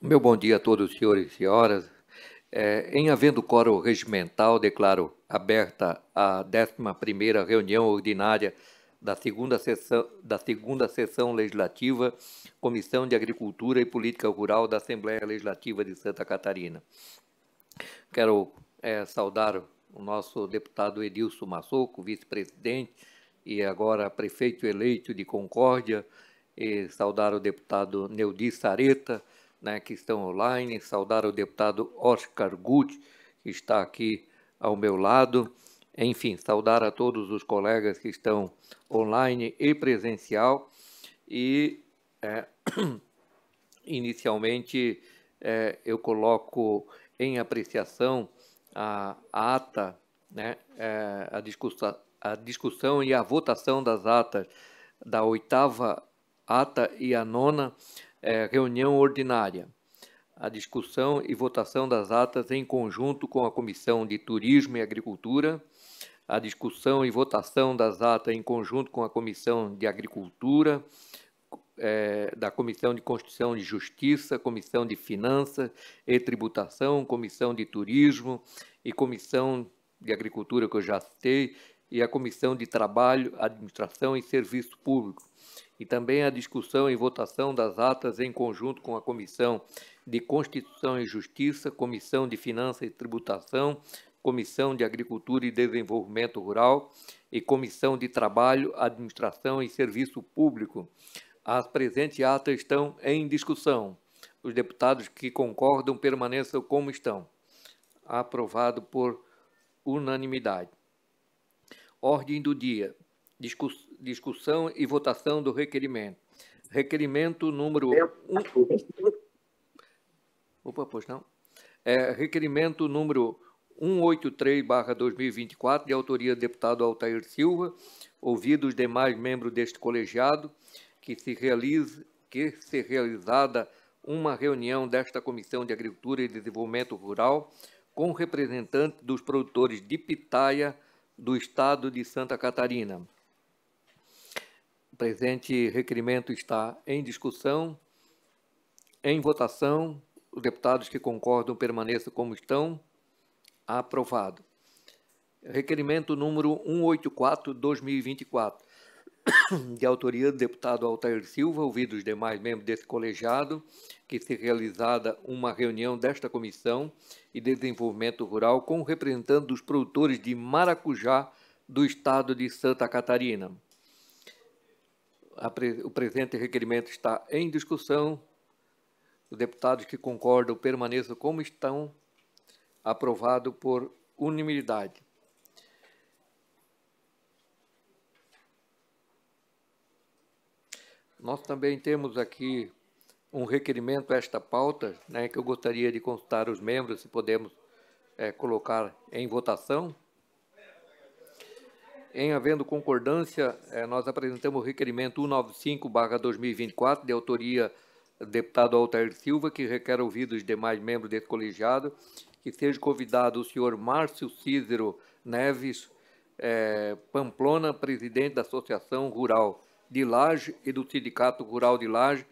Meu bom dia a todos, senhores e senhoras. É, em havendo coro regimental, declaro aberta a 11 reunião ordinária da segunda, sessão, da segunda sessão legislativa, Comissão de Agricultura e Política Rural da Assembleia Legislativa de Santa Catarina. Quero é, saudar o nosso deputado Edilson Massoco, vice-presidente e agora prefeito eleito de Concórdia, e saudar o deputado Neudi Sareta, né, que estão online, saudar o deputado Oscar Gut, que está aqui ao meu lado, enfim, saudar a todos os colegas que estão online e presencial e é, inicialmente é, eu coloco em apreciação a, a ata, né, é, a, discussa, a discussão e a votação das atas da oitava ata e a nona é, reunião ordinária. A discussão e votação das atas em conjunto com a Comissão de Turismo e Agricultura. A discussão e votação das atas em conjunto com a Comissão de Agricultura, é, da Comissão de Constituição e Justiça, Comissão de Finanças e Tributação, Comissão de Turismo e Comissão de Agricultura, que eu já citei, e a Comissão de Trabalho, Administração e Serviço Público e também a discussão e votação das atas em conjunto com a Comissão de Constituição e Justiça, Comissão de Finanças e Tributação, Comissão de Agricultura e Desenvolvimento Rural e Comissão de Trabalho, Administração e Serviço Público. As presentes atas estão em discussão. Os deputados que concordam permaneçam como estão. Aprovado por unanimidade. Ordem do dia. Discussão discussão e votação do requerimento. Requerimento número Um... Opa, pois não. É, requerimento número 183-2024, de autoria do deputado Altair Silva, ouvido os demais membros deste colegiado, que se realize, que se realizada uma reunião desta Comissão de Agricultura e Desenvolvimento Rural com representantes dos produtores de pitaia do estado de Santa Catarina o presente requerimento está em discussão, em votação. Os deputados que concordam permaneçam como estão. Aprovado. Requerimento número 184-2024, de autoria do deputado Altair Silva, ouvido os demais membros desse colegiado, que se realizada uma reunião desta Comissão e Desenvolvimento Rural com representantes dos produtores de maracujá do estado de Santa Catarina o presente requerimento está em discussão. Os deputados que concordam permaneçam como estão. Aprovado por unanimidade. Nós também temos aqui um requerimento a esta pauta, né, que eu gostaria de consultar os membros, se podemos é, colocar em votação. Em havendo concordância, eh, nós apresentamos o requerimento 195-2024, de autoria do deputado Altair Silva, que requer ouvidos os demais membros desse colegiado, que seja convidado o senhor Márcio Cícero Neves é, Pamplona, presidente da Associação Rural de Laje e do Sindicato Rural de Laje,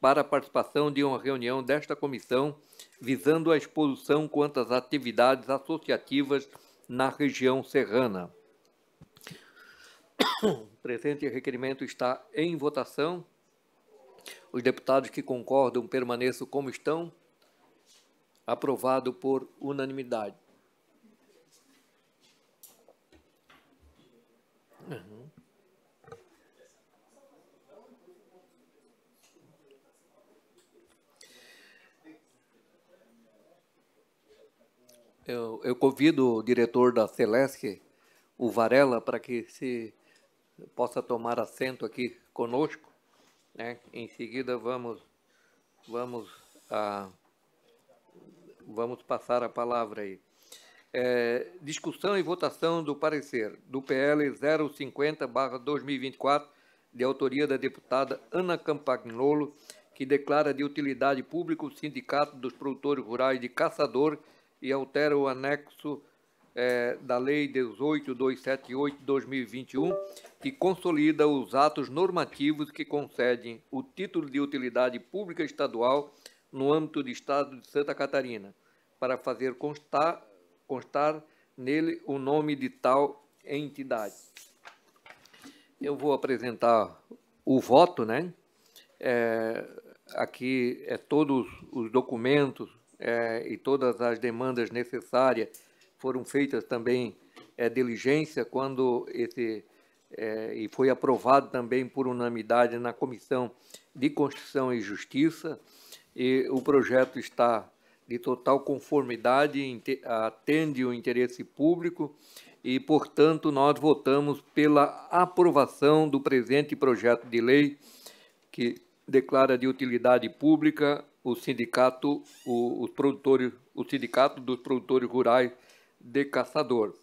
para a participação de uma reunião desta comissão visando a exposição quanto às atividades associativas na região serrana. O presente requerimento está em votação. Os deputados que concordam permaneçam como estão. Aprovado por unanimidade. Uhum. Eu, eu, convido o diretor da Celesc, o Varela, para que se possa tomar assento aqui conosco. Né? Em seguida vamos vamos a ah, vamos passar a palavra aí. É, discussão e votação do parecer do PL 050/2024 de autoria da deputada Ana Campagnolo, que declara de utilidade pública o Sindicato dos Produtores Rurais de Caçador e altera o anexo é, da Lei 18278-2021, que consolida os atos normativos que concedem o título de utilidade pública estadual no âmbito do Estado de Santa Catarina, para fazer constar, constar nele o nome de tal entidade. Eu vou apresentar o voto, né? É, aqui é todos os documentos é, e todas as demandas necessárias foram feitas também é, diligência quando esse é, e foi aprovado também por unanimidade na Comissão de Constituição e Justiça e o projeto está de total conformidade, atende o interesse público e, portanto, nós votamos pela aprovação do presente projeto de lei que declara de utilidade pública o sindicato, o, os produtores, o sindicato dos produtores rurais de Caçador.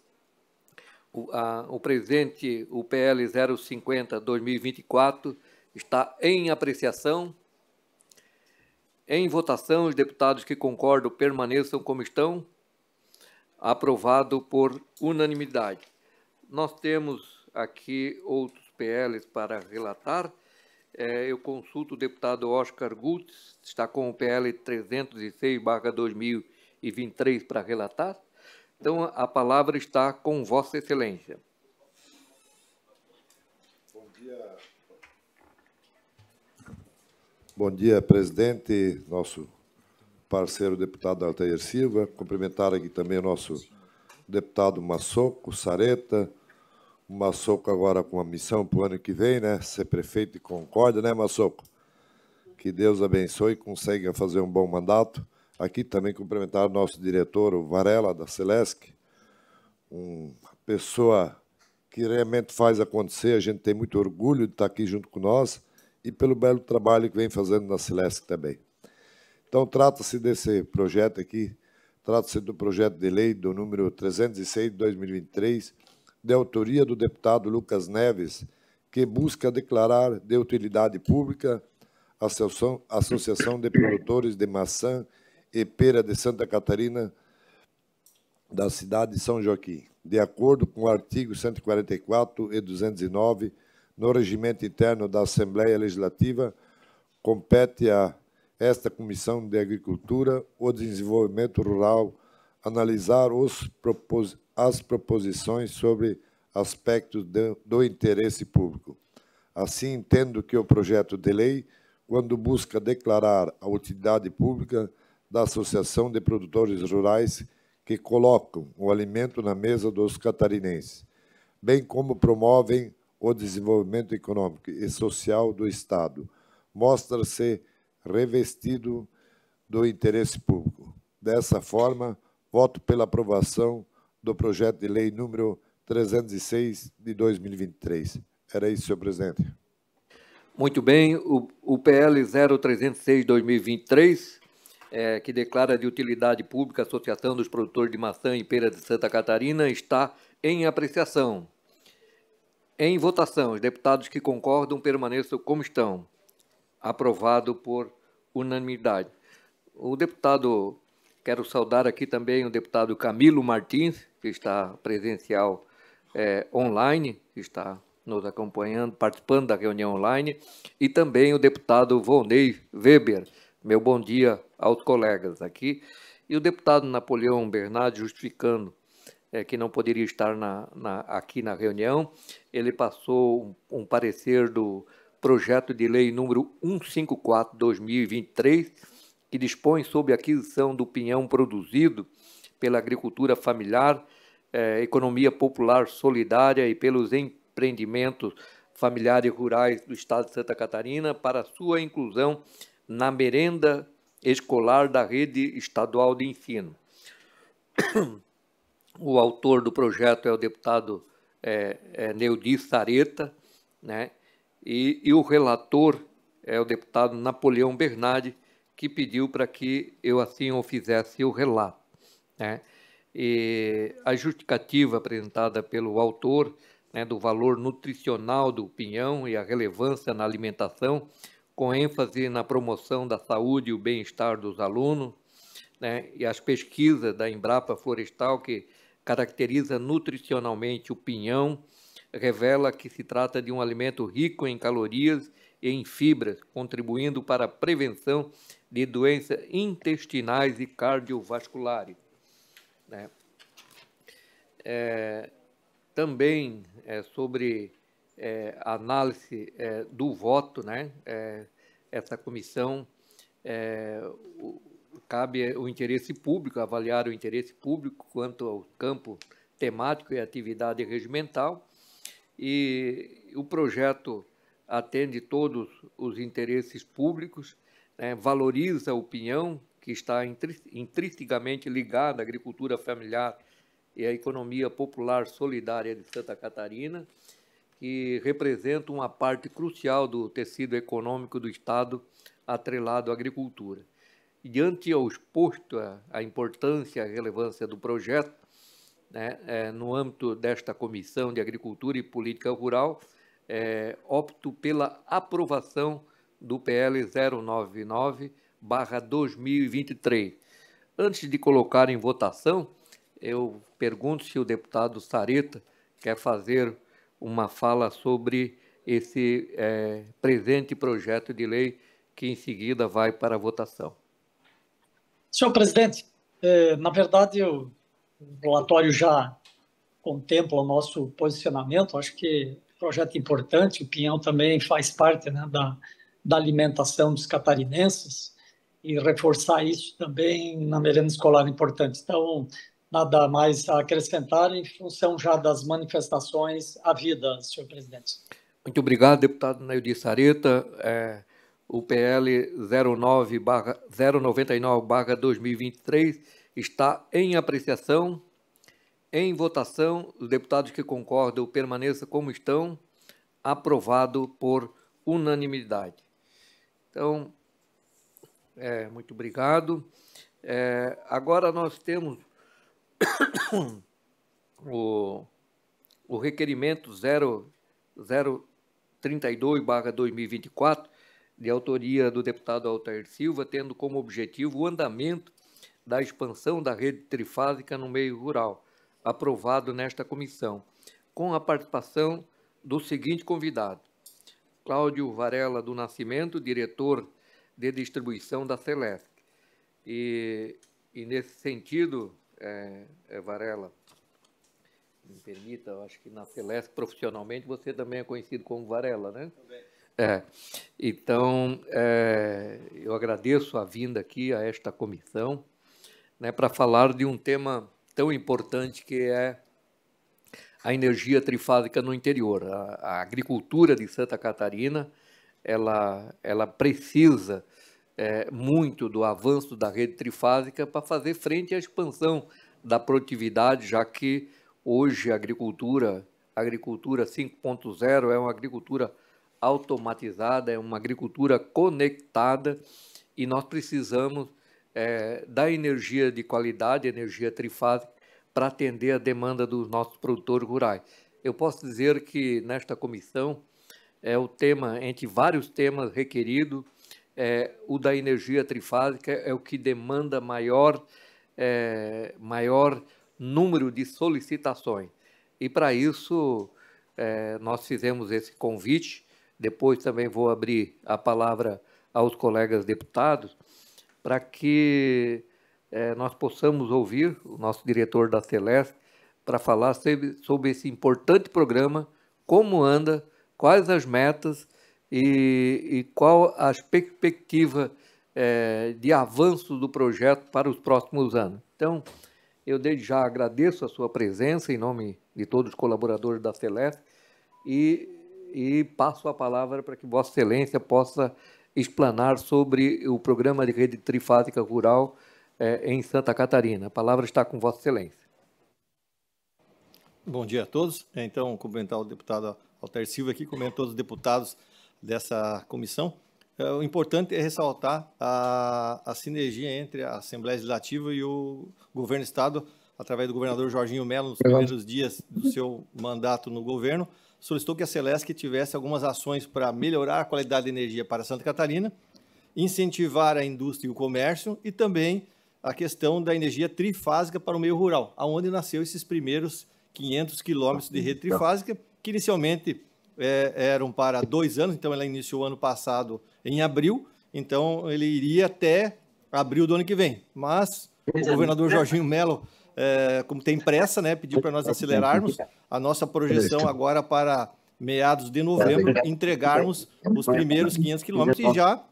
O, a, o presente, o PL 050-2024, está em apreciação. Em votação, os deputados que concordam permaneçam como estão. Aprovado por unanimidade. Nós temos aqui outros PLs para relatar. É, eu consulto o deputado Oscar Gutz, está com o PL 306-2023 para relatar. Então a palavra está com Vossa Excelência. Bom dia. Bom dia, presidente, nosso parceiro deputado Altair Silva. Cumprimentar aqui também nosso deputado Massoco, Sareta. Massoco agora com uma missão para o ano que vem, né? Ser prefeito e concorda, né, Massoco? Que Deus abençoe e consiga fazer um bom mandato Aqui também cumprimentar o nosso diretor, o Varela, da Celesc, uma pessoa que realmente faz acontecer, a gente tem muito orgulho de estar aqui junto com nós e pelo belo trabalho que vem fazendo na Celesc também. Então, trata-se desse projeto aqui, trata-se do projeto de lei do número 306 de 2023, de autoria do deputado Lucas Neves, que busca declarar de utilidade pública a Associação de Produtores de Maçã Epera de Santa Catarina, da cidade de São Joaquim, de acordo com o artigo 144 e 209 no regimento interno da Assembleia Legislativa, compete a esta Comissão de Agricultura ou Desenvolvimento Rural analisar os, as proposições sobre aspectos de, do interesse público. Assim, entendo que o projeto de lei, quando busca declarar a utilidade pública, da Associação de Produtores Rurais que colocam o alimento na mesa dos catarinenses, bem como promovem o desenvolvimento econômico e social do Estado, mostra-se revestido do interesse público. Dessa forma, voto pela aprovação do projeto de lei número 306 de 2023. Era isso, senhor presidente. Muito bem, o, o PL 0306 2023 é, que declara de utilidade pública a Associação dos Produtores de Maçã e Pera de Santa Catarina, está em apreciação. Em votação, os deputados que concordam permaneçam como estão. Aprovado por unanimidade. O deputado, quero saudar aqui também o deputado Camilo Martins, que está presencial é, online, que está nos acompanhando, participando da reunião online, e também o deputado Vonei Weber. Meu bom dia aos colegas aqui, e o deputado Napoleão Bernardo justificando é, que não poderia estar na, na, aqui na reunião, ele passou um, um parecer do projeto de lei número 154/2023 que dispõe sobre a aquisição do pinhão produzido pela agricultura familiar, é, economia popular solidária e pelos empreendimentos familiares rurais do estado de Santa Catarina para sua inclusão na merenda escolar da rede estadual de ensino. O autor do projeto é o deputado é, é Sareta, né? E, e, o relator é o deputado Napoleão Bernardi, que pediu para que eu assim o fizesse o relato. Né? E a justificativa apresentada pelo autor né, do valor nutricional do pinhão e a relevância na alimentação com ênfase na promoção da saúde e o bem-estar dos alunos, né, e as pesquisas da Embrapa Florestal, que caracteriza nutricionalmente o pinhão, revela que se trata de um alimento rico em calorias e em fibras, contribuindo para a prevenção de doenças intestinais e cardiovasculares. Né? É, também é, sobre é, análise é, do voto, né? É, essa comissão é, o, cabe o interesse público avaliar o interesse público quanto ao campo temático e atividade regimental e o projeto atende todos os interesses públicos, né? valoriza a opinião que está intrinsecamente ligada à agricultura familiar e à economia popular solidária de Santa Catarina que representa uma parte crucial do tecido econômico do Estado atrelado à agricultura. E diante ao exposto a importância e relevância do projeto, né, é, no âmbito desta Comissão de Agricultura e Política Rural, é, opto pela aprovação do PL 099-2023. Antes de colocar em votação, eu pergunto se o deputado Sareta quer fazer uma fala sobre esse é, presente projeto de lei que em seguida vai para a votação. Senhor presidente, é, na verdade o relatório já contempla o nosso posicionamento, acho que é projeto importante, o Pinhão também faz parte né, da, da alimentação dos catarinenses e reforçar isso também na merenda escolar é importante. Então, nada mais a acrescentar em função já das manifestações à vida, senhor presidente. Muito obrigado, deputado Neildir Sareta. É, o PL 099-2023 está em apreciação, em votação. Os deputados que concordam permaneçam como estão. Aprovado por unanimidade. Então, é, muito obrigado. É, agora nós temos o, o requerimento 0032-2024, de autoria do deputado Altair Silva, tendo como objetivo o andamento da expansão da rede trifásica no meio rural, aprovado nesta comissão, com a participação do seguinte convidado: Cláudio Varela do Nascimento, diretor de distribuição da Celeste. E, e nesse sentido, é, é, Varela, me permita, eu acho que na Celeste profissionalmente você também é conhecido como Varela, né? Também. É. Então, é, eu agradeço a vinda aqui a esta comissão né, para falar de um tema tão importante que é a energia trifásica no interior. A, a agricultura de Santa Catarina ela, ela precisa é, muito do avanço da rede trifásica para fazer frente à expansão da produtividade, já que hoje a agricultura, a agricultura 5.0 é uma agricultura automatizada, é uma agricultura conectada e nós precisamos é, da energia de qualidade, energia trifásica, para atender a demanda dos nossos produtores rurais. Eu posso dizer que nesta comissão é o tema, entre vários temas requeridos, é, o da energia trifásica é o que demanda maior, é, maior número de solicitações. E para isso, é, nós fizemos esse convite. Depois também vou abrir a palavra aos colegas deputados para que é, nós possamos ouvir o nosso diretor da Celeste para falar sobre, sobre esse importante programa, como anda, quais as metas e, e qual a perspectiva é, de avanço do projeto para os próximos anos. Então, eu desde já agradeço a sua presença em nome de todos os colaboradores da Celeste e, e passo a palavra para que Vossa Excelência possa explanar sobre o programa de rede trifásica rural eh, em Santa Catarina. A palavra está com Vossa Excelência. Bom dia a todos. Então, cumprimentar o deputado Alter Silva aqui, cumprimentar todos os deputados dessa comissão, é, o importante é ressaltar a, a sinergia entre a Assembleia Legislativa e o Governo do Estado, através do governador Jorginho Melo, nos primeiros dias do seu mandato no governo, solicitou que a Celesc tivesse algumas ações para melhorar a qualidade de energia para Santa Catarina, incentivar a indústria e o comércio e também a questão da energia trifásica para o meio rural, aonde nasceu esses primeiros 500 quilômetros de rede trifásica, que inicialmente é, eram para dois anos, então ela iniciou ano passado em abril, então ele iria até abril do ano que vem. Mas o governador Jorginho Melo, é, como tem pressa, né, pediu para nós acelerarmos a nossa projeção agora para meados de novembro, entregarmos os primeiros 500 quilômetros e já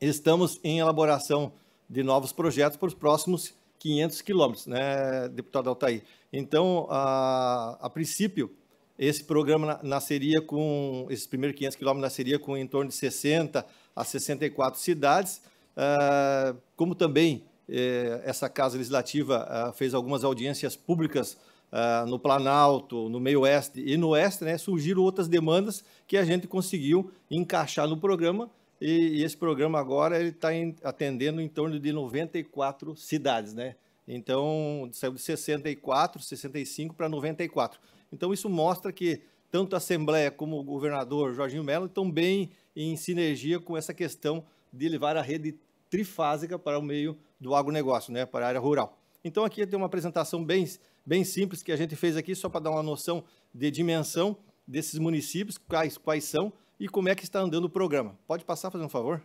estamos em elaboração de novos projetos para os próximos 500 quilômetros, né, deputado Altair? Então, a, a princípio, esse programa nasceria com, esses primeiros 500 quilômetros nasceria com em torno de 60 a 64 cidades, ah, como também eh, essa Casa Legislativa ah, fez algumas audiências públicas ah, no Planalto, no Meio Oeste e no Oeste, né, surgiram outras demandas que a gente conseguiu encaixar no programa, e, e esse programa agora está atendendo em torno de 94 cidades, né? Então, saiu de 64, 65 para 94. Então, isso mostra que tanto a Assembleia como o governador Jorginho Melo estão bem em sinergia com essa questão de levar a rede trifásica para o meio do agronegócio, né, para a área rural. Então, aqui tem uma apresentação bem, bem simples que a gente fez aqui, só para dar uma noção de dimensão desses municípios, quais, quais são e como é que está andando o programa. Pode passar, fazendo um favor?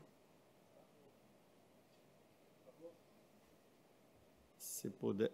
Se puder.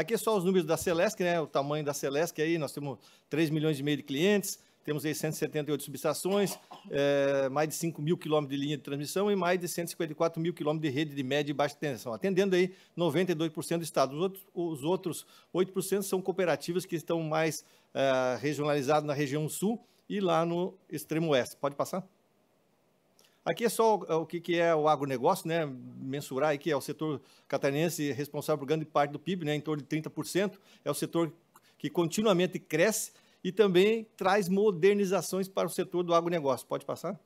Aqui é só os números da Celesc, né? O tamanho da Celesc aí, nós temos 3 milhões e meio de clientes, temos aí 178 subestações, é, mais de 5 mil quilômetros de linha de transmissão e mais de 154 mil quilômetros de rede de média e baixa tensão, atendendo aí 92% do estado. Os outros, os outros 8% são cooperativas que estão mais é, regionalizadas na região sul e lá no extremo oeste. Pode passar? Aqui é só o, é que, é o agronegócio, né? Mensurar aí que é o setor catarinense responsável por grande parte do PIB, né? Em torno de 30%. É o setor que continuamente cresce e também traz modernizações para o setor do agronegócio. Pode passar?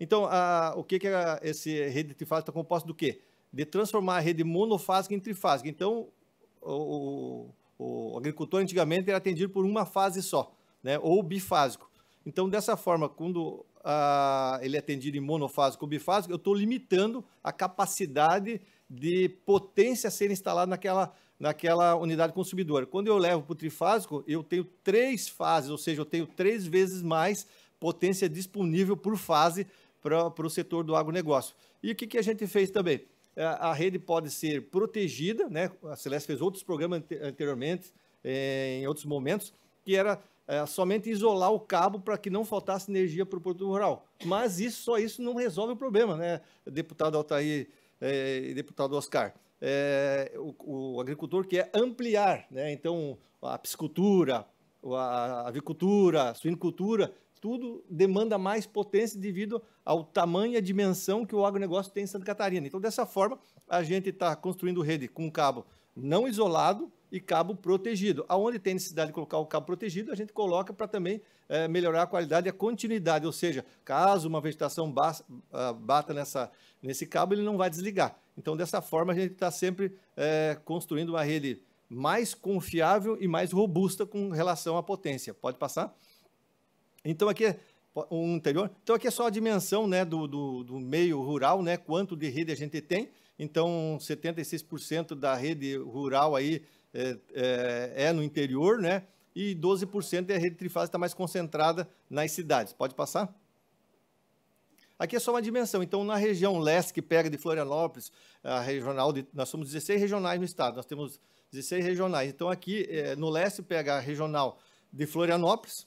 Então, a, o que, que a, esse rede trifásica está composta do quê? De transformar a rede monofásica em trifásica. Então, o, o, o agricultor antigamente era atendido por uma fase só, né? ou bifásico. Então, dessa forma, quando ele é atendido em monofásico ou bifásico, eu estou limitando a capacidade de potência a ser instalada naquela, naquela unidade consumidora. Quando eu levo para o trifásico, eu tenho três fases, ou seja, eu tenho três vezes mais potência disponível por fase para o setor do agronegócio. E o que, que a gente fez também? a rede pode ser protegida, né? A Celeste fez outros programas anteriormente, eh, em outros momentos, que era é, somente isolar o cabo para que não faltasse energia para o produto rural. Mas isso, só isso não resolve o problema, né, deputado Altair é, e deputado Oscar? É, o, o, agricultor quer ampliar, né, então a piscicultura, a avicultura, a suinicultura, tudo demanda mais potência devido ao tamanho e a dimensão que o agronegócio tem em Santa Catarina. Então, dessa forma, a gente está construindo rede com cabo não isolado, e cabo protegido. Aonde tem necessidade de colocar o cabo protegido, a gente coloca para também é, melhorar a qualidade e a continuidade, ou seja, caso uma vegetação ah, bata nessa, nesse cabo, ele não vai desligar. Então, dessa forma, a gente está sempre é, construindo uma rede mais confiável e mais robusta com relação à potência. Pode passar? Então, aqui é um interior. Então, aqui é só a dimensão né, do, do, do meio rural, né, quanto de rede a gente tem. Então, 76% da rede rural aí é, é, é, no interior, né? E 12% da é rede trifásica está mais concentrada nas cidades. Pode passar? Aqui é só uma dimensão. Então, na região leste, que pega de Florianópolis, a regional, de, nós somos 16 regionais no estado, nós temos 16 regionais. Então, aqui é, no leste pega a regional de Florianópolis,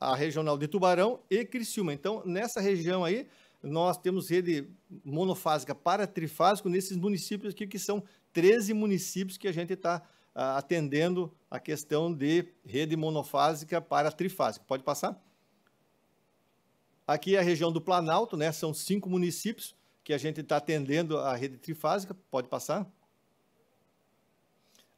a regional de Tubarão e Criciúma. Então, nessa região aí, nós temos rede monofásica para trifásico nesses municípios aqui, que são 13 municípios que a gente está ah, atendendo a questão de rede monofásica para trifásica. Pode passar? Aqui é a região do Planalto, né? São cinco municípios que a gente está atendendo a rede trifásica. Pode passar?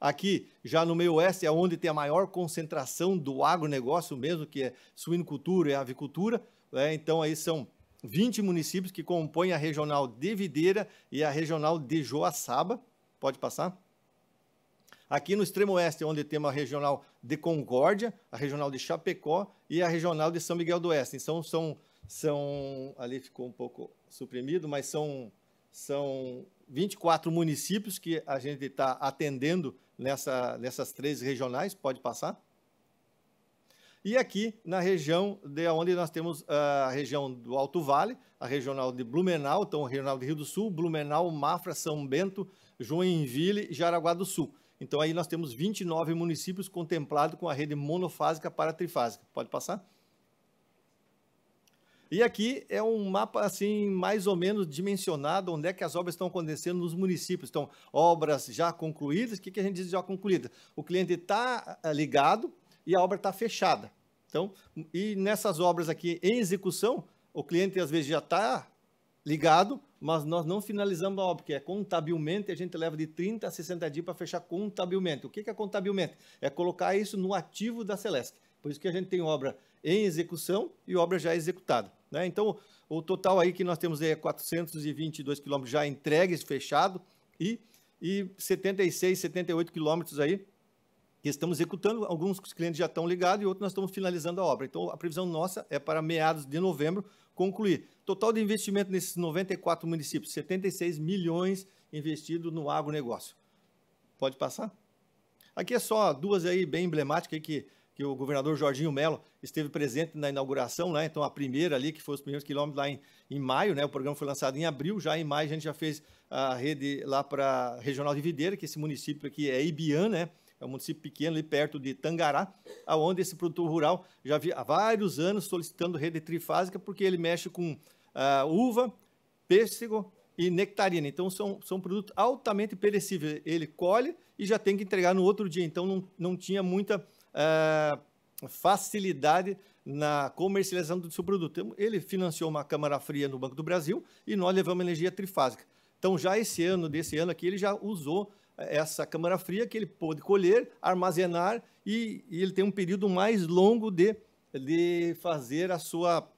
Aqui, já no meio oeste, é onde tem a maior concentração do agronegócio mesmo, que é suinocultura e avicultura. Né? Então, aí são 20 municípios que compõem a regional de Videira e a regional de Joaçaba. Pode passar? Aqui no extremo oeste, onde temos a regional de Concórdia, a regional de Chapecó e a regional de São Miguel do Oeste. Então, são, são ali ficou um pouco suprimido, mas são, são 24 municípios que a gente está atendendo nessa, nessas três regionais. Pode passar. E aqui na região de onde nós temos ah, a região do Alto Vale, a regional de Blumenau, então a regional de Rio do Sul, Blumenau, Mafra, São Bento, Joinville e Jaraguá do Sul. Então aí nós temos 29 municípios contemplados com a rede monofásica para trifásica. Pode passar? E aqui é um mapa assim mais ou menos dimensionado onde é que as obras estão acontecendo nos municípios. Então, obras já concluídas, o que, que a gente diz já concluída? O cliente está ah, ligado e a obra está fechada. Então, e nessas obras aqui em execução, o cliente às vezes já está ligado, mas nós não finalizamos a obra, porque é contabilmente, a gente leva de 30 a 60 dias para fechar contabilmente. O que é contabilmente? É colocar isso no ativo da Celeste Por isso que a gente tem obra em execução e obra já executada. Né? Então, o total aí que nós temos é 422 quilômetros já entregues, fechado, e, e 76, 78 quilômetros aí que estamos executando. Alguns clientes já estão ligados e outros nós estamos finalizando a obra. Então, a previsão nossa é para meados de novembro concluir. Total de investimento nesses 94 municípios, 76 milhões investidos no agronegócio. Pode passar? Aqui é só duas aí bem emblemáticas que, que o governador Jorginho Melo esteve presente na inauguração, né? Então a primeira ali, que foi os primeiros quilômetros lá em, em maio, né? O programa foi lançado em abril, já em maio a gente já fez a rede lá para Regional de Videira, que esse município aqui é Ibian, né? é um município pequeno ali perto de Tangará, aonde esse produtor rural já havia há vários anos solicitando rede trifásica, porque ele mexe com ah, uva, pêssego e nectarina. Então, são, são produtos altamente perecíveis. Ele colhe e já tem que entregar no outro dia. Então, não, não tinha muita ah, facilidade na comercialização do seu produto. Então, ele financiou uma Câmara Fria no Banco do Brasil e nós levamos energia trifásica. Então, já esse ano, desse ano aqui, ele já usou essa câmara fria que ele pôde colher, armazenar e, e, ele tem um período mais longo de, de fazer a sua,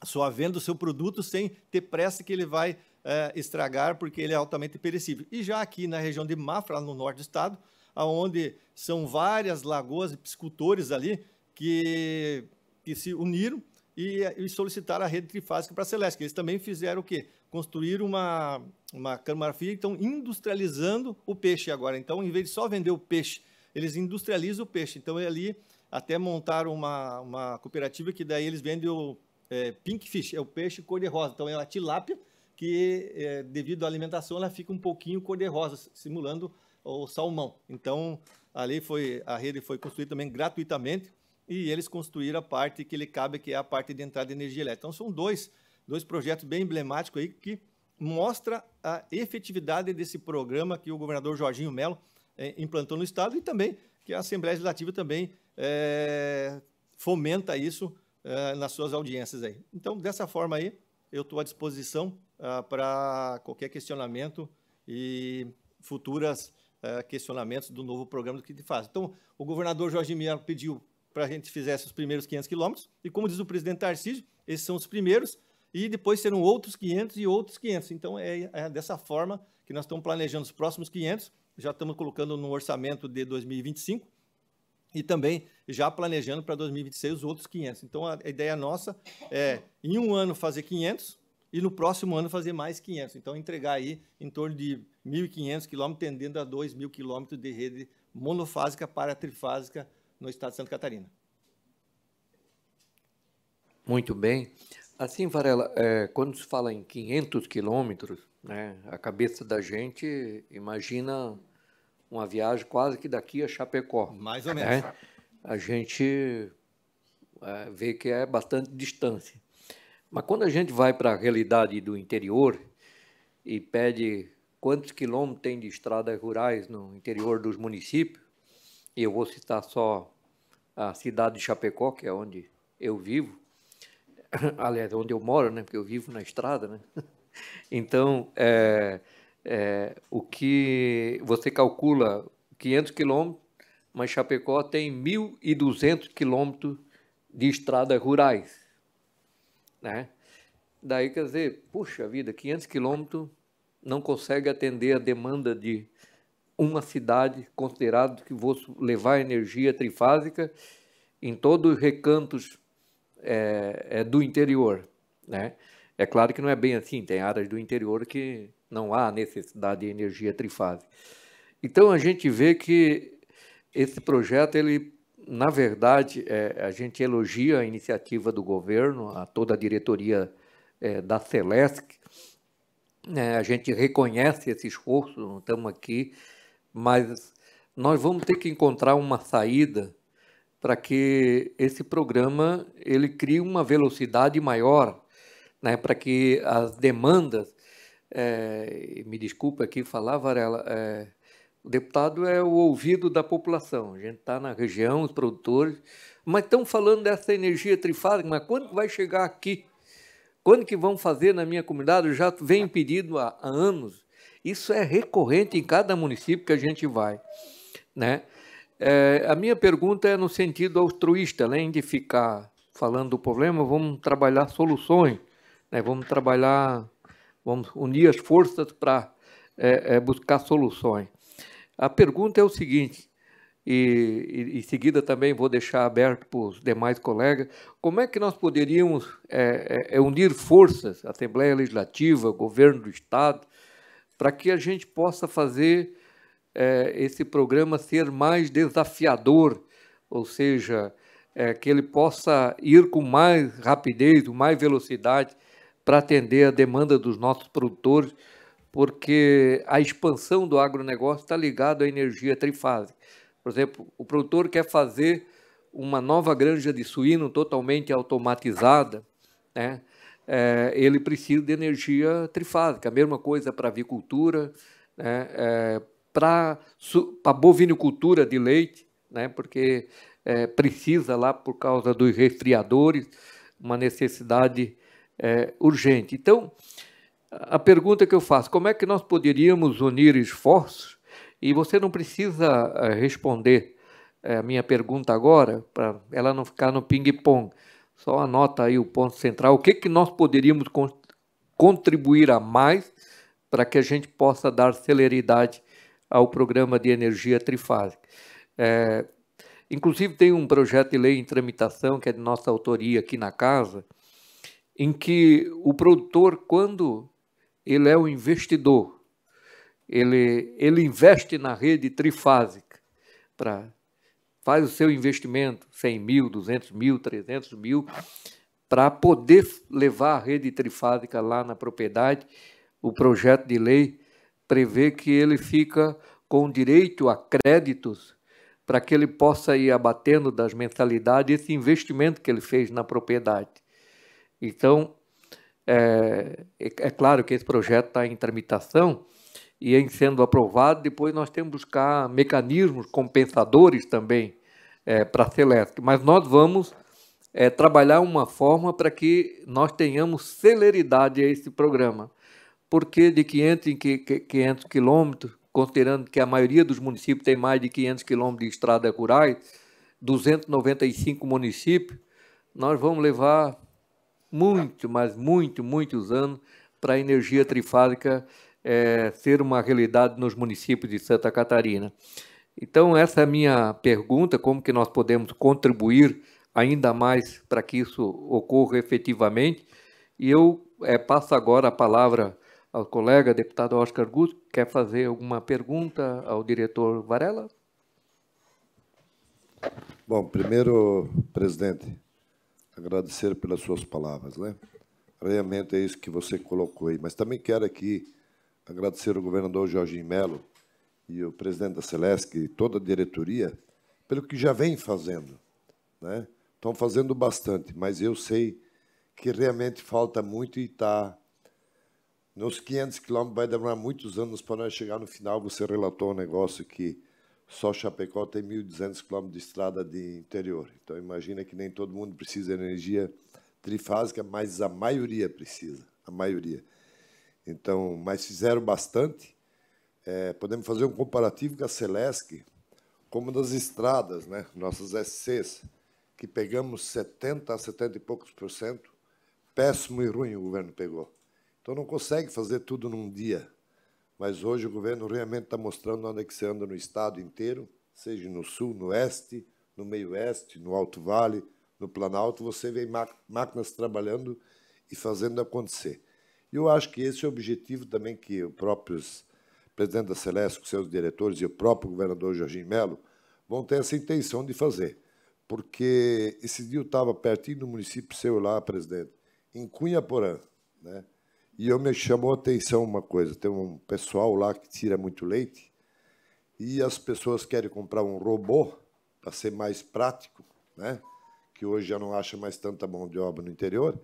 a sua venda, o seu produto, sem ter pressa que ele vai é, estragar, porque ele é altamente perecível. E já aqui na região de Mafra, no norte do estado, onde são várias lagoas e piscultores ali que, que se uniram e, e solicitaram a rede trifásica para a Celeste. Eles também fizeram o quê? construir uma, uma camarafia então industrializando o peixe agora. Então, em vez de só vender o peixe, eles industrializam o peixe. Então, ali até montaram uma, uma cooperativa que daí eles vendem o é, pink fish, é o peixe cor-de-rosa. Então, é a tilápia que, é, devido à alimentação, ela fica um pouquinho cor-de-rosa, simulando o salmão. Então, ali foi a rede foi construída também gratuitamente e eles construíram a parte que lhe cabe, que é a parte de entrada de energia elétrica. Então, são dois dois projetos bem emblemáticos aí que mostra a efetividade desse programa que o governador Jorginho Melo é, implantou no estado e também que a Assembleia Legislativa também é, fomenta isso é, nas suas audiências aí. Então, dessa forma aí, eu estou à disposição ah, para qualquer questionamento e futuras questionamentos do novo programa do que faz. Então, o governador Jorginho Melo pediu para a gente fizesse os primeiros 500 quilômetros e, como diz o presidente Tarcísio, esses são os primeiros e depois serão outros 500 e outros 500. Então, é, é dessa forma que nós estamos planejando os próximos 500, já estamos colocando no orçamento de 2025 e também já planejando para 2026 os outros 500. Então, a ideia nossa é, em um ano, fazer 500 e no próximo ano fazer mais 500. Então, entregar aí em torno de 1.500 quilômetros, tendendo a 2.000 quilômetros de rede monofásica para trifásica no estado de Santa Catarina. Muito bem. Assim, Varela, é, quando se fala em 500 quilômetros, né, a cabeça da gente imagina uma viagem quase que daqui a Chapecó. Mais ou né? menos. Né? A gente é, vê que é bastante distância. Mas quando a gente vai para a realidade do interior e pede quantos quilômetros tem de estradas rurais no interior dos municípios, e eu vou citar só a cidade de Chapecó, que é onde eu vivo, aliás, é onde eu moro, né? Porque eu vivo na estrada, né? Então, é, é, o que você calcula 500 quilômetros, mas Chapecó tem 1.200 quilômetros de estradas rurais, né? Daí, quer dizer, puxa vida, 500 quilômetros não consegue atender a demanda de uma cidade, considerado que vou levar energia trifásica em todos os recantos é, é do interior, né? É claro que não é bem assim, tem áreas do interior que não há necessidade de energia trifase. Então a gente vê que esse projeto, ele, na verdade, é, a gente elogia a iniciativa do governo, a toda a diretoria é, da Celesc, é, a gente reconhece esse esforço, estamos aqui, mas nós vamos ter que encontrar uma saída para que esse programa ele crie uma velocidade maior, né, para que as demandas, é, me desculpa aqui falar, Varela, é, o deputado é o ouvido da população, a gente está na região, os produtores, mas estão falando dessa energia trifásica, mas quando vai chegar aqui? Quando que vão fazer na minha comunidade? Eu já vem pedido há, há anos. Isso é recorrente em cada município que a gente vai, né? É, a minha pergunta é no sentido altruísta, além de ficar falando do problema, vamos trabalhar soluções, né? vamos trabalhar, vamos unir as forças para é, é, buscar soluções. A pergunta é o seguinte, e, e em seguida também vou deixar aberto para os demais colegas, como é que nós poderíamos é, é, é unir forças, Assembleia Legislativa, Governo do Estado, para que a gente possa fazer é, esse programa ser mais desafiador, ou seja, é, que ele possa ir com mais rapidez, com mais velocidade para atender a demanda dos nossos produtores, porque a expansão do agronegócio está ligada à energia trifásica. Por exemplo, o produtor quer fazer uma nova granja de suíno totalmente automatizada, né? É, ele precisa de energia trifásica. A mesma coisa para a avicultura, né? É, para a bovinocultura de leite, né, porque é, precisa lá por causa dos resfriadores, uma necessidade é, urgente. Então, a pergunta que eu faço, como é que nós poderíamos unir esforços? E você não precisa é, responder é, a minha pergunta agora, para ela não ficar no ping-pong. Só anota aí o ponto central. O que, que nós poderíamos contribuir a mais para que a gente possa dar celeridade ao programa de energia trifásica. É, inclusive, tem um projeto de lei em tramitação, que é de nossa autoria aqui na casa, em que o produtor, quando ele é um investidor, ele, ele investe na rede trifásica, pra, faz o seu investimento, 100 mil, 200 mil, 300 mil, para poder levar a rede trifásica lá na propriedade. O projeto de lei prevê que ele fica com direito a créditos para que ele possa ir abatendo das mensalidades esse investimento que ele fez na propriedade. Então, é, é, é claro que esse projeto está em tramitação e em sendo aprovado, depois nós temos que buscar mecanismos compensadores também é, para a Celeste. Mas nós vamos é, trabalhar uma forma para que nós tenhamos celeridade a esse programa porque de 500 em 500 quilômetros, considerando que a maioria dos municípios tem mais de 500 quilômetros de estrada rurais, 295 municípios, nós vamos levar muito, mas muito, muitos anos para a energia trifásica é, ser uma realidade nos municípios de Santa Catarina. Então, essa é a minha pergunta, como que nós podemos contribuir ainda mais para que isso ocorra efetivamente. E eu é, passo agora a palavra ao colega deputado Oscar Guto quer fazer alguma pergunta ao diretor Varela? Bom, primeiro, presidente, agradecer pelas suas palavras, né? Realmente é isso que você colocou aí, mas também quero aqui agradecer ao governador Jorginho Melo e o presidente da Celesc e toda a diretoria pelo que já vem fazendo, né? Estão fazendo bastante, mas eu sei que realmente falta muito e está nos 500 quilômetros vai demorar muitos anos para nós chegar no final. Você relatou um negócio que só Chapecó tem 1.200 quilômetros de estrada de interior. Então imagina que nem todo mundo precisa de energia trifásica, mas a maioria precisa, a maioria. Então, mas fizeram bastante. É, podemos fazer um comparativo com a Celesc, como das estradas, né? nossas SCs, que pegamos 70 a 70 e poucos por cento, péssimo e ruim o governo pegou. Então não consegue fazer tudo num dia. Mas hoje o governo realmente está mostrando onde é que você anda no estado inteiro, seja no sul, no oeste, no meio-oeste, no Alto Vale, no Planalto, você vê máquinas trabalhando e fazendo acontecer. E eu acho que esse é o objetivo também que o próprio presidente da Celeste, com seus diretores, e o próprio governador Jorginho Melo vão ter essa intenção de fazer. Porque esse dia eu estava pertinho do município seu lá, presidente, em Cunha Porã, né? E eu me chamou a atenção uma coisa, tem um pessoal lá que tira muito leite e as pessoas querem comprar um robô para ser mais prático, né? Que hoje já não acha mais tanta mão de obra no interior.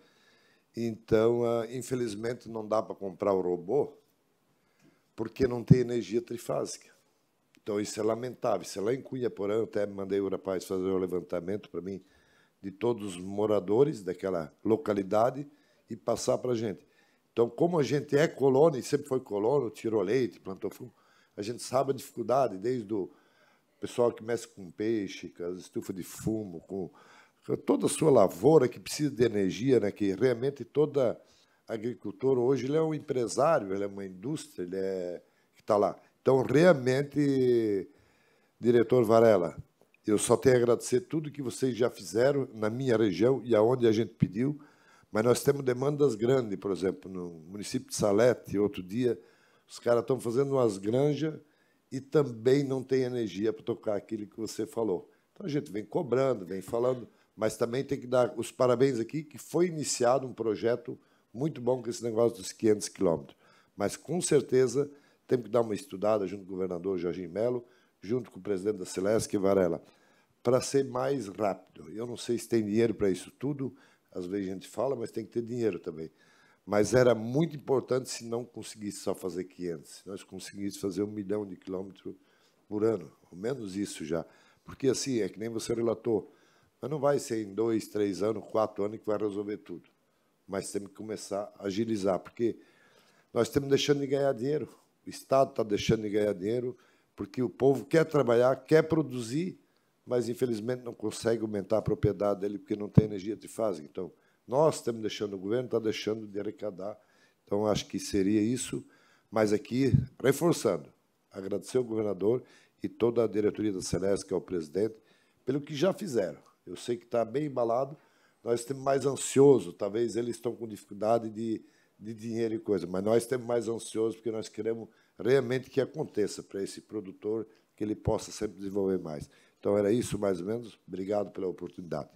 Então, ah, infelizmente não dá para comprar o robô porque não tem energia trifásica. Então isso é lamentável. Isso é lá em Cunha eu até mandei o rapaz fazer o um levantamento para mim de todos os moradores daquela localidade e passar para a gente. Então, como a gente é colono, e sempre foi colono, tirou leite, plantou fumo, a gente sabe a dificuldade, desde o pessoal que mexe com peixe, com as estufas de fumo, com toda a sua lavoura que precisa de energia, né? que realmente todo agricultor hoje ele é um empresário, ele é uma indústria, ele é que está lá. Então, realmente, diretor Varela, eu só tenho a agradecer tudo que vocês já fizeram na minha região e aonde a gente pediu. Mas nós temos demandas grandes, por exemplo, no município de Salete, outro dia, os caras estão fazendo umas granjas e também não tem energia para tocar aquilo que você falou. Então a gente vem cobrando, vem falando, mas também tem que dar os parabéns aqui que foi iniciado um projeto muito bom com esse negócio dos 500 quilômetros. Mas com certeza temos que dar uma estudada junto com o governador Jorginho Melo, junto com o presidente da Celeste Varela, para ser mais rápido. Eu não sei se tem dinheiro para isso tudo, às vezes a gente fala, mas tem que ter dinheiro também. Mas era muito importante se não conseguisse só fazer 500, se nós conseguíssemos fazer um milhão de quilômetros por ano, ou menos isso já. Porque assim, é que nem você relatou, mas não vai ser em dois, três anos, quatro anos que vai resolver tudo. Mas temos que começar a agilizar, porque nós estamos deixando de ganhar dinheiro. O Estado está deixando de ganhar dinheiro, porque o povo quer trabalhar, quer produzir mas infelizmente não consegue aumentar a propriedade dele porque não tem energia de fase. Então, nós estamos deixando, o governo está deixando de arrecadar. Então, acho que seria isso. Mas aqui, reforçando, agradecer ao governador e toda a diretoria da Celeste, que é o presidente, pelo que já fizeram. Eu sei que está bem embalado, nós estamos mais ansioso, talvez eles estão com dificuldade de, de dinheiro e coisa, mas nós estamos mais ansiosos porque nós queremos realmente que aconteça para esse produtor, que ele possa sempre desenvolver mais. Então, era isso mais ou menos. Obrigado pela oportunidade.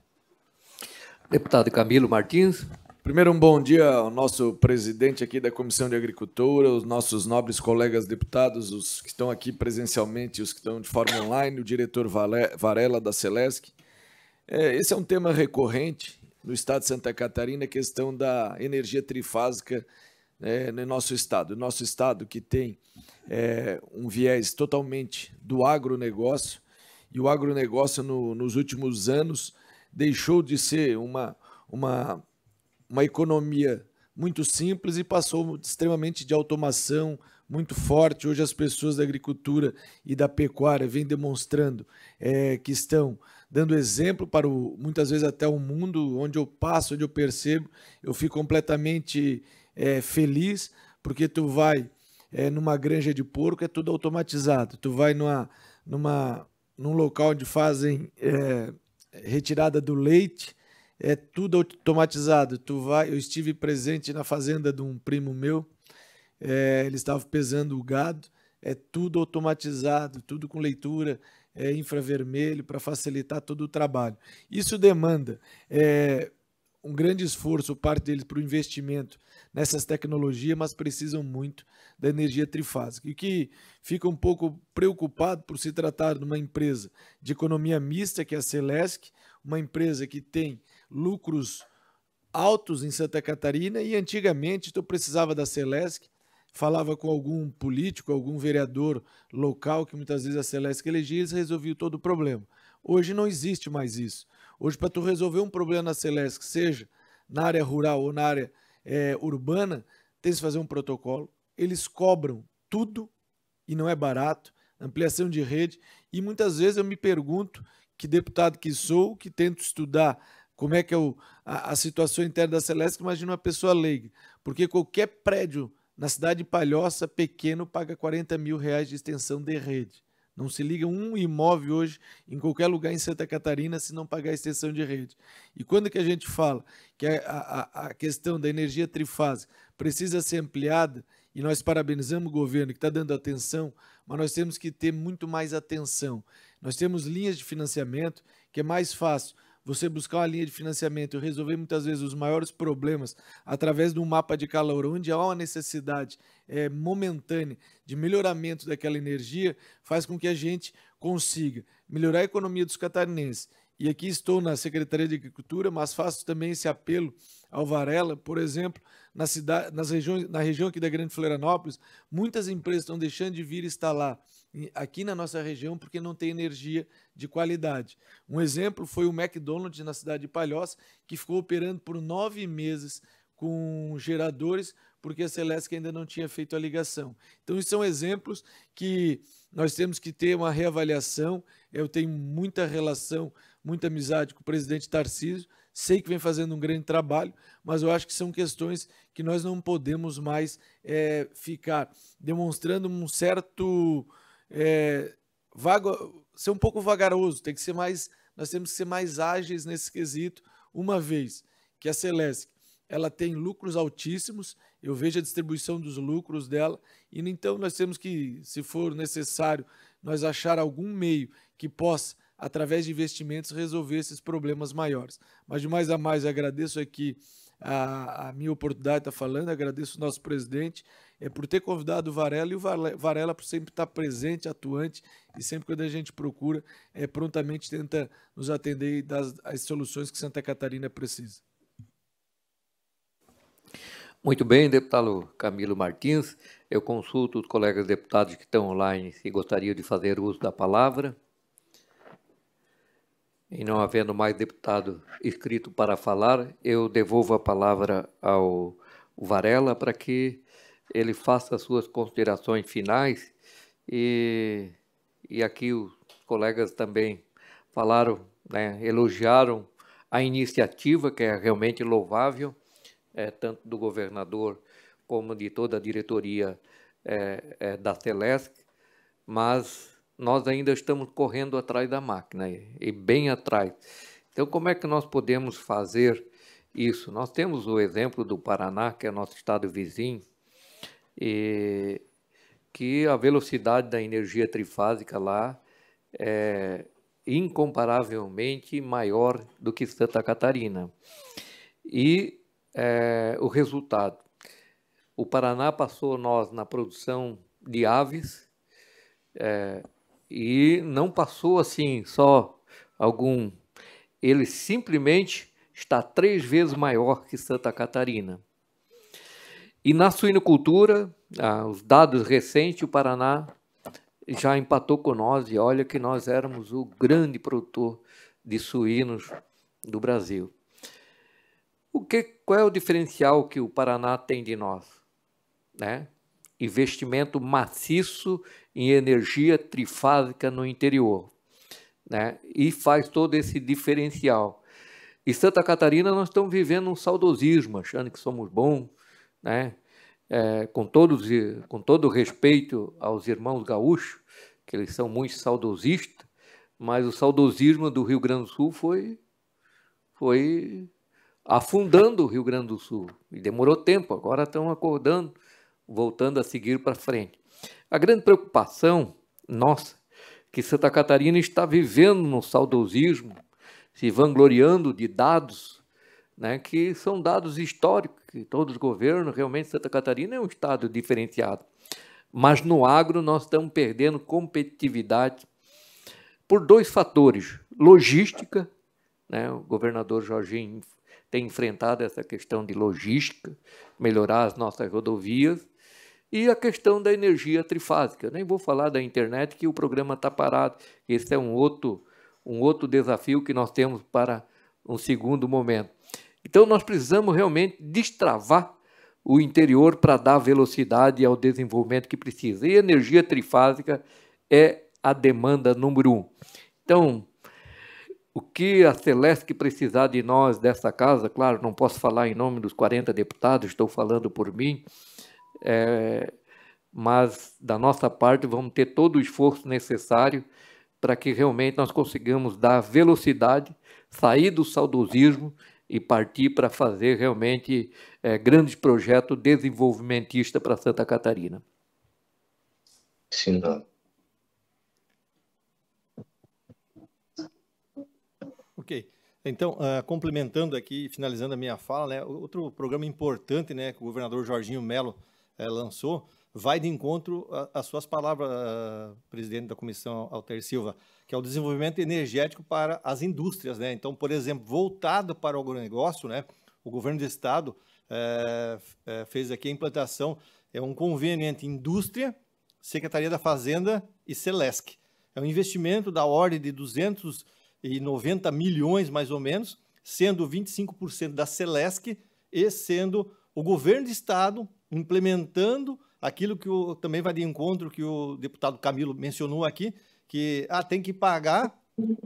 Deputado Camilo Martins. Primeiro, um bom dia ao nosso presidente aqui da Comissão de Agricultura, os nossos nobres colegas deputados, os que estão aqui presencialmente, os que estão de forma online, o diretor Varela da Celesc. É, esse é um tema recorrente no estado de Santa Catarina, a questão da energia trifásica é, no nosso estado. Nosso estado que tem é, um viés totalmente do agronegócio, e o agronegócio no, nos últimos anos deixou de ser uma, uma, uma economia muito simples e passou extremamente de automação, muito forte. Hoje as pessoas da agricultura e da pecuária vêm demonstrando é, que estão dando exemplo para o, muitas vezes até o mundo, onde eu passo, onde eu percebo, eu fico completamente é, feliz, porque tu vai é, numa granja de porco, é tudo automatizado. Tu vai numa, numa num local onde fazem é, retirada do leite, é tudo automatizado. Tu vai, eu estive presente na fazenda de um primo meu, é, estava pesando o gado, é tudo automatizado, tudo com leitura é, infravermelho para facilitar todo o trabalho. Isso demanda é, um grande esforço, parte deles, para o investimento nessas tecnologias, mas precisam muito da energia trifásica. E que fica um pouco preocupado por se tratar de uma empresa de economia mista, que é a Celesc, uma empresa que tem lucros altos em Santa Catarina e antigamente tu então, precisava da Celesc, falava com algum político, algum vereador local que muitas vezes a Celesc elegia e resolvia todo o problema. Hoje não existe mais isso. Hoje para tu resolver um problema na Celesc, seja na área rural ou na área é, urbana, tem que fazer um protocolo. Eles cobram tudo e não é barato, ampliação de rede. E muitas vezes eu me pergunto, que deputado que sou, que tento estudar como é que é o, a, a, situação interna da Celeste, imagina uma pessoa leiga. Porque qualquer prédio na cidade de Palhoça, pequeno, paga 40 mil reais de extensão de rede. Não se liga um imóvel hoje em qualquer lugar em Santa Catarina se não pagar a extensão de rede. E quando é que a gente fala que a, a, a questão da energia trifásica precisa ser ampliada, e nós parabenizamos o governo que está dando atenção, mas nós temos que ter muito mais atenção. Nós temos linhas de financiamento que é mais fácil você buscar uma linha de financiamento e resolver muitas vezes os maiores problemas através de um mapa de calor, onde há uma necessidade é, momentânea de melhoramento daquela energia, faz com que a gente consiga melhorar a economia dos catarinenses. E aqui estou na Secretaria de Agricultura, mas faço também esse apelo ao Varela, por exemplo, na cidade, nas regiões, na região aqui da Grande Florianópolis, muitas empresas estão deixando de vir instalar aqui na nossa região porque não tem energia de qualidade. Um exemplo foi o McDonald's na cidade de Palhoça, que ficou operando por nove meses com geradores porque a Celeste ainda não tinha feito a ligação. Então, são exemplos que nós temos que ter uma reavaliação. Eu tenho muita relação, muita amizade com o presidente Tarcísio, sei que vem fazendo um grande trabalho, mas eu acho que são questões que nós não podemos mais é, ficar demonstrando um certo é, vago, ser um pouco vagaroso, tem que ser mais, nós temos que ser mais ágeis nesse quesito, uma vez que a Celeste ela tem lucros altíssimos, eu vejo a distribuição dos lucros dela, e então nós temos que, se for necessário, nós achar algum meio que possa através de investimentos, resolver esses problemas maiores. Mas de mais a mais, agradeço aqui a, a minha oportunidade de estar falando, agradeço o nosso presidente é, por ter convidado o Varela e o Varela por sempre estar presente, atuante e sempre quando a gente procura, é, prontamente tenta nos atender e dar as, soluções que Santa Catarina precisa. Muito bem, deputado Camilo Martins. Eu consulto os colegas deputados que estão online se gostariam de fazer uso da palavra. E não havendo mais deputado inscrito para falar, eu devolvo a palavra ao Varela para que ele faça suas considerações finais e, e aqui os colegas também falaram, né, elogiaram a iniciativa que é realmente louvável, é, tanto do governador como de toda a diretoria é, é, da Telesc, mas nós ainda estamos correndo atrás da máquina e bem atrás. Então, como é que nós podemos fazer isso? Nós temos o exemplo do Paraná, que é nosso estado vizinho, e que a velocidade da energia trifásica lá é incomparavelmente maior do que Santa Catarina. E é, o resultado: o Paraná passou nós na produção de aves. É, e não passou assim só algum. Ele simplesmente está três vezes maior que Santa Catarina. E na suinocultura, ah, os dados recentes, o Paraná já empatou com nós, e olha que nós éramos o grande produtor de suínos do Brasil. O que, qual é o diferencial que o Paraná tem de nós? Né? Investimento maciço em energia trifásica no interior, né? E faz todo esse diferencial. E Santa Catarina nós estamos vivendo um saudosismo, achando que somos bons, né? É, com, todos, com todo respeito aos irmãos gaúchos, que eles são muito saudosistas, mas o saudosismo do Rio Grande do Sul foi, foi afundando o Rio Grande do Sul. E demorou tempo, agora estão acordando, voltando a seguir para frente. A grande preocupação nossa que Santa Catarina está vivendo no saudosismo, se vangloriando de dados, né, que são dados históricos, que todos os governos, realmente Santa Catarina é um estado diferenciado. Mas no agro nós estamos perdendo competitividade por dois fatores: logística, né, o governador Jorginho tem enfrentado essa questão de logística, melhorar as nossas rodovias, e a questão da energia trifásica. Eu nem vou falar da internet, que o programa está parado. Esse é um outro, um outro desafio que nós temos para um segundo momento. Então, nós precisamos realmente destravar o interior para dar velocidade ao desenvolvimento que precisa. E energia trifásica é a demanda número um. Então, o que a Celeste precisar de nós dessa casa, claro, não posso falar em nome dos 40 deputados, estou falando por mim, é, mas da nossa parte vamos ter todo o esforço necessário para que realmente nós consigamos dar velocidade, sair do saudosismo e partir para fazer realmente é, grandes projetos desenvolvimentistas para Santa Catarina. Sim, não. Ok. Então, uh, complementando aqui, finalizando a minha fala, né, outro programa importante né, que o governador Jorginho Melo eh, lançou, vai de encontro às suas palavras, eh, presidente da comissão Alter Silva, que é o desenvolvimento energético para as indústrias. Né? Então, por exemplo, voltado para o agronegócio, né? o governo do estado é, é, fez aqui a implantação, é um convênio entre indústria, Secretaria da Fazenda e Celesc. É um investimento da ordem de 290 milhões, mais ou menos, sendo 25% da Celesc e sendo o governo do estado implementando aquilo que o, também vai de encontro que o deputado Camilo mencionou aqui, que ah, tem que pagar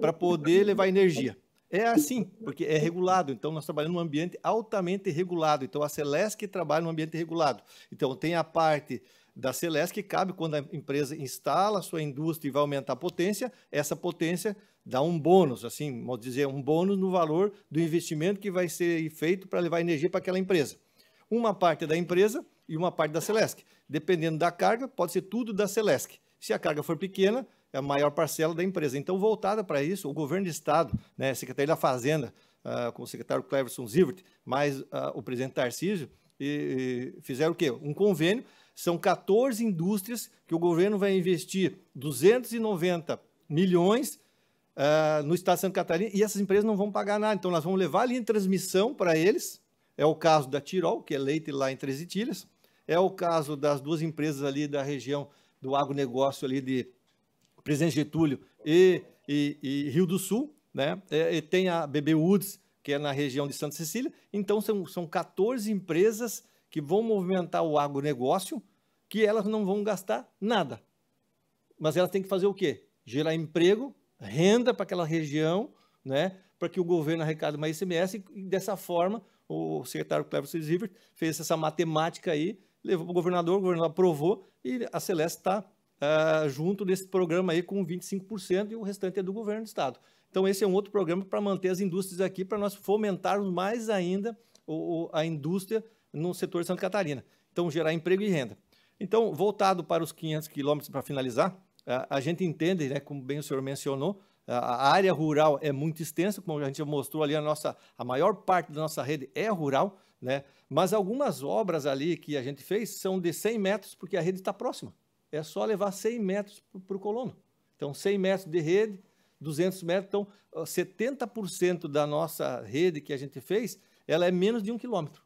para poder levar energia. É assim, porque é regulado. Então, nós trabalhamos num ambiente altamente regulado. Então, a Celesc trabalha num ambiente regulado. Então, tem a parte da Celesc que cabe quando a empresa instala a sua indústria e vai aumentar a potência, essa potência dá um bônus, assim, vamos dizer, um bônus no valor do investimento que vai ser feito para levar energia para aquela empresa. Uma parte da empresa e uma parte da Celesc. Dependendo da carga, pode ser tudo da Celesc. Se a carga for pequena, é a maior parcela da empresa. Então, voltada para isso, o governo de Estado, né, a Secretaria da Fazenda, uh, com o secretário Cleverson Zivert, mais uh, o presidente Tarcísio, e, e fizeram o quê? Um convênio. São 14 indústrias que o governo vai investir 290 milhões uh, no estado de Santa Catarina e essas empresas não vão pagar nada. Então, nós vamos levar ali de transmissão para eles, é o caso da Tirol, que é leite lá em Treze Itilhas. É o caso das duas empresas ali da região do agronegócio ali de Presidente Getúlio e, e, e Rio do Sul. Né? E, é, e tem a BB Woods, que é na região de Santa Cecília. Então, são, são 14 empresas que vão movimentar o agronegócio, que elas não vão gastar nada. Mas elas têm que fazer o quê? Gerar emprego, renda para aquela região, né? para que o governo arrecade mais ICMS e, dessa forma, o secretário Cleverson Zivert fez essa matemática aí, levou para o governador, o governador aprovou e a Celeste está uh, eh, junto desse programa aí com 25% e o restante é do governo do estado. Então esse é um outro programa para manter as indústrias aqui, para nós fomentarmos mais ainda o, o, a indústria no setor de Santa Catarina. Então gerar emprego e renda. Então voltado para os 500 quilômetros para finalizar, a, eh, a gente entende, né, como bem o senhor mencionou, a área rural é muito extensa, como a gente mostrou ali, a, nossa, a maior parte da nossa rede é rural, né? mas algumas obras ali que a gente fez são de 100 metros, porque a rede está próxima. É só levar 100 metros para o colono. Então, 100 metros de rede, 200 metros. Então, 70% da nossa rede que a gente fez, ela é menos de um quilômetro.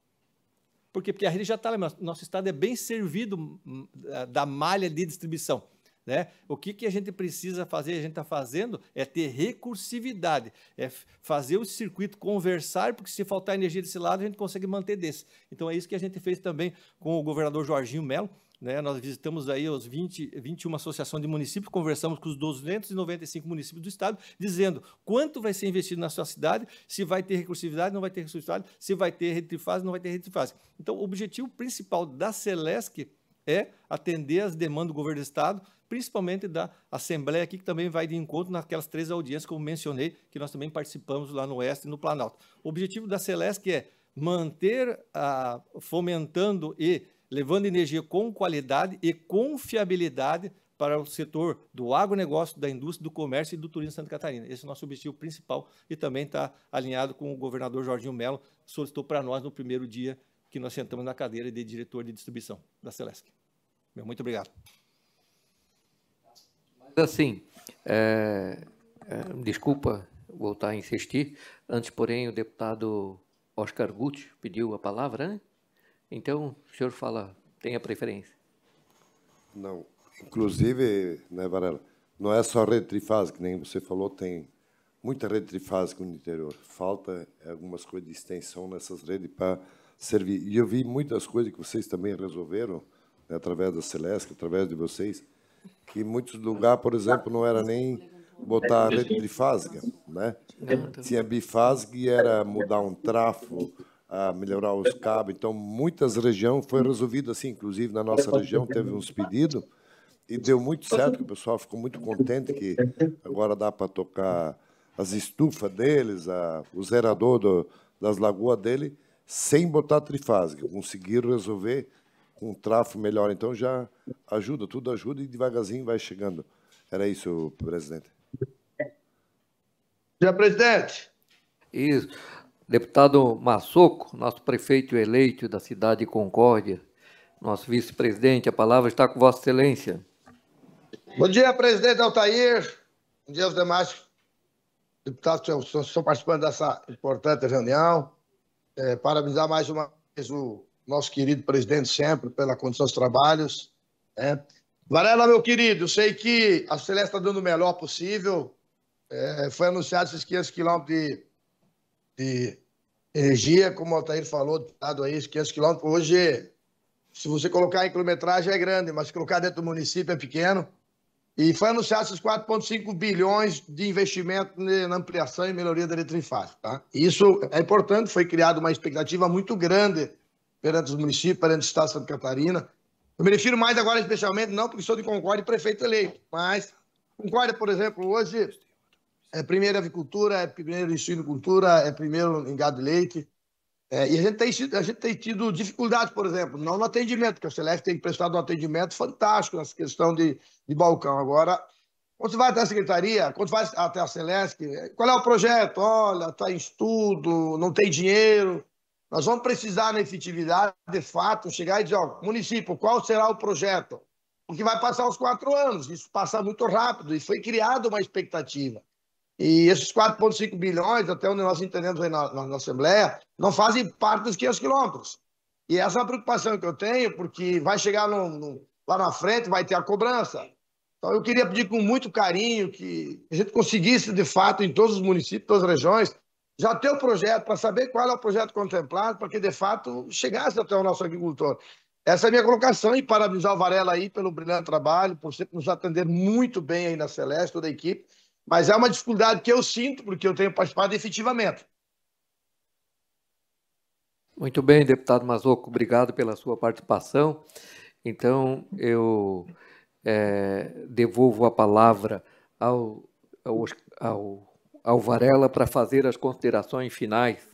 Por quê? Porque a rede já está lá. Nosso estado é bem servido hum, hum, da malha de distribuição. Né? O que, que a gente precisa fazer, a gente está fazendo, é ter recursividade, é fazer o circuito conversar, porque se faltar energia desse lado, a gente consegue manter desse. Então é isso que a gente fez também com o governador Jorginho Melo. Né? Nós visitamos aí os 20, 21 associações de municípios, conversamos com os 295 municípios do estado, dizendo quanto vai ser investido na sua cidade, se vai ter recursividade, não vai ter recursividade, se vai ter rede de fase, não vai ter rede de fase. Então, o objetivo principal da Celesc é atender às demandas do governo do Estado, principalmente da Assembleia aqui, que também vai de encontro naquelas três audiências que eu mencionei, que nós também participamos lá no Oeste e no Planalto. O objetivo da Celesc é manter, ah, fomentando e levando energia com qualidade e confiabilidade para o setor do agronegócio, da indústria, do comércio e do turismo de Santa Catarina. Esse é o nosso objetivo principal e também está alinhado com o governador Jorginho Melo, solicitou para nós no primeiro dia que nós sentamos na cadeira de diretor de distribuição da Celesc. Meu, muito obrigado. Mas assim, é, é, desculpa voltar a insistir, antes, porém, o deputado Oscar Gucci pediu a palavra, né? Então, o senhor fala, tem a preferência. Não, inclusive, né, Varela, não é só rede trifásica que nem você falou, tem muita rede trifásica no interior. Falta algumas coisas de extensão nessas redes para servir. E eu vi muitas coisas que vocês também resolveram, né, através da Celeste, através de vocês, que em muitos lugares, por exemplo, não era nem botar a rede trifásica, né? Tinha bifásica e era mudar um trafo, a melhorar os cabos. Então, muitas regiões foi resolvido assim, inclusive na nossa região teve uns pedidos e deu muito certo, que o pessoal ficou muito contente que agora dá para tocar as estufas deles, a, o zerador do, das lagoas dele, sem botar trifásica. conseguir resolver com um tráfego melhor. Então já ajuda, tudo ajuda e devagarzinho vai chegando. Era isso, presidente. Senhor presidente. Isso. Deputado Massoco, nosso prefeito eleito da cidade de Concórdia, nosso vice-presidente, a palavra está com Vossa Excelência. Bom dia, presidente Altair. Bom dia aos demais deputados que estão participando dessa importante reunião é, parabenizar mais uma vez o nosso querido presidente sempre pela condição dos trabalhos. Né? Varela, meu querido, eu sei que a Celeste está dando o melhor possível. É, foi anunciado esses 500 quilômetros de, de energia, como o Altair falou, deputado aí, 500 quilômetros. Hoje, se você colocar em quilometragem é grande, mas se colocar dentro do município é pequeno. E foi anunciado esses 4,5 bilhões de investimento na ampliação e melhoria da eletrifática. Tá? Isso é importante, foi criada uma expectativa muito grande perante os municípios, perante o Estado de Santa Catarina. Eu me refiro mais agora especialmente, não porque sou de Concórdia e prefeito eleito, mas Concórdia, por exemplo, hoje é primeiro em avicultura, é primeiro em suinocultura, é primeiro em gado e leite, é, e a gente, tem, a gente tem tido dificuldade, por exemplo, não no atendimento, que a Celeste tem prestado um atendimento fantástico nessa questão de, de balcão. Agora, quando você vai até a secretaria, quando vai até a Celeste, qual é o projeto? Olha, está em estudo, não tem dinheiro. Nós vamos precisar, na efetividade, de fato, chegar e dizer, ó, município, qual será o projeto? Porque vai passar os quatro anos, isso passa muito rápido, e foi criada uma expectativa. E esses 4,5 bilhões, até onde nós entendemos aí na, na, na, Assembleia, não fazem parte dos 500 quilômetros. E essa é uma preocupação que eu tenho, porque vai chegar no, no, lá na frente, vai ter a cobrança. Então, eu queria pedir com muito carinho que a gente conseguisse, de fato, em todos os municípios, todas as regiões, já ter o projeto, para saber qual é o projeto contemplado, para que, de fato, chegasse até o nosso agricultor. Essa é a minha colocação e parabenizar o Varela aí pelo brilhante trabalho, por sempre nos atender muito bem aí na Celeste, toda a equipe. Mas é uma dificuldade que eu sinto, porque eu tenho participado efetivamente. Muito bem, deputado Mazoco, obrigado pela sua participação. Então, eu é, devolvo a palavra ao, ao, ao, ao Varela para fazer as considerações finais.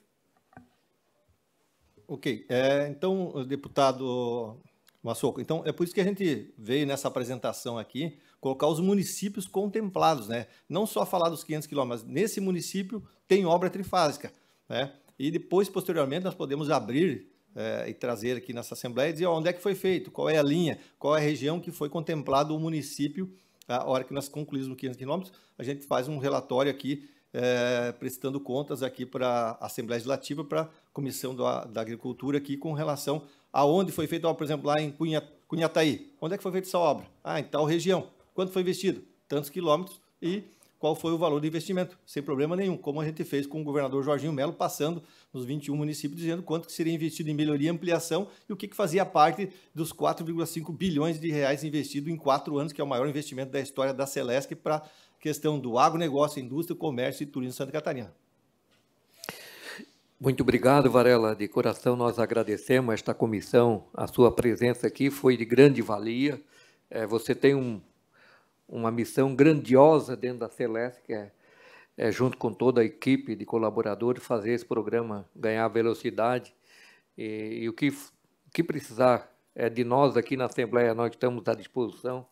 Ok, é, então, deputado Maçoco, então é por isso que a gente veio nessa apresentação aqui, colocar os municípios contemplados, né? Não só falar dos 500 quilômetros, nesse município tem obra trifásica, né? E depois, posteriormente, nós podemos abrir é, e trazer aqui nessa Assembleia e dizer ó, onde é que foi feito, qual é a linha, qual é a região que foi contemplado o município. A hora que nós concluímos 500 quilômetros, a gente faz um relatório aqui, é, prestando contas aqui para a Assembleia Legislativa, para a Comissão da Agricultura aqui, com relação a onde foi feito, ó, por exemplo, lá em Cunha, Cunhataí. Onde é que foi feita essa obra? Ah, em tal região. Quanto foi investido? Tantos quilômetros e qual foi o valor do investimento, sem problema nenhum, como a gente fez com o governador Jorginho Melo, passando nos 21 municípios, dizendo quanto que seria investido em melhoria e ampliação e o que, que fazia parte dos 4,5 bilhões de reais investido em quatro anos, que é o maior investimento da história da Celesc para a questão do agronegócio, indústria, comércio e turismo em Santa Catarina. Muito obrigado, Varela. De coração, nós agradecemos esta comissão. A sua presença aqui foi de grande valia. É, você tem um uma missão grandiosa dentro da Celeste, que é, é, junto com toda a equipe de colaboradores, fazer esse programa ganhar velocidade. E, e o que, que precisar é de nós aqui na Assembleia, nós estamos à disposição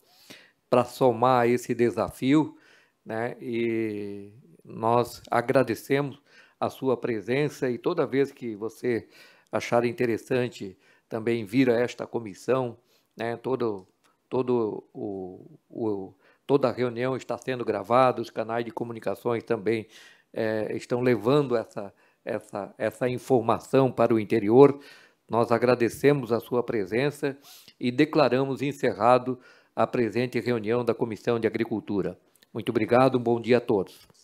para somar esse desafio. Né? E nós agradecemos a sua presença e toda vez que você achar interessante também vir a esta comissão, né? todo, todo o, o toda a reunião está sendo gravada, os canais de comunicações também é, estão levando essa, essa, essa informação para o interior. Nós agradecemos a sua presença e declaramos encerrado a presente reunião da Comissão de Agricultura. Muito obrigado, um bom dia a todos.